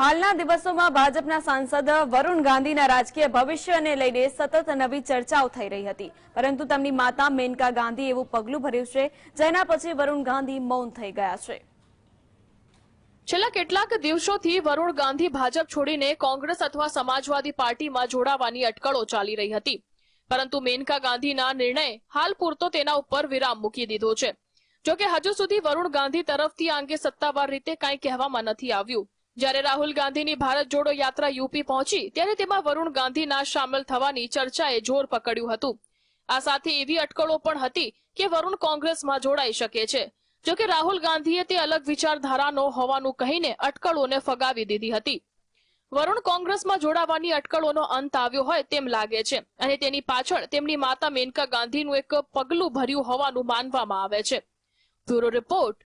હાલના દિવસોમાં ભાજપના સાંસદ વરુણ ગાંધીના રાજકીય ભવિષ્યને લઈને સતત નવી ચર્ચાઓ થઈ રહી હતી પરંતુ તેમની માતા મેનકા ગાંધી એવું પગલું ભર્યું છે જેના પછી વરુણ ગાંધી મૌન થઈ ગયા છે છેલ્લા કેટલાક દિવસોથી વરુણ ગાંધી ભાજપ છોડીને કોંગ્રેસ અથવા સમાજવાદી પાર્ટીમાં જોડાવાની અટકળો ચાલી રહી હતી પરંતુ મેનકા ગાંધીના નિર્ણય હાલ પૂરતો તેના ઉપર વિરામ મૂકી દીધો છે જોકે હજુ સુધી વરુણ ગાંધી તરફથી આ અંગે સત્તાવાર રીતે કંઈ કહેવામાં નથી આવ્યું જ્યારે રાહુલ ગાંધીની ભારત જોડો યાત્રા યુપી પહોંચી ત્યારે તેમાં વરુણ ગાંધીના સામેલ થવાની ચર્ચાએ જોર પકડ્યું હતું આ સાથે એવી અટકળો પણ હતી કે વરુણ કોંગ્રેસમાં જોડાઈ શકે છે જો કે રાહુલ ગાંધીએ તે અલગ વિચારધારાનો હોવાનું કહીને અટકળોને ફગાવી દીધી હતી વરુણ કોંગ્રેસમાં જોડાવાની અટકળોનો અંત આવ્યો હોય તેમ લાગે છે અને તેની પાછળ તેમની માતા મેનકા ગાંધીનું એક પગલું ભર્યું હોવાનું માનવામાં આવે છે બ્યુરો રિપોર્ટ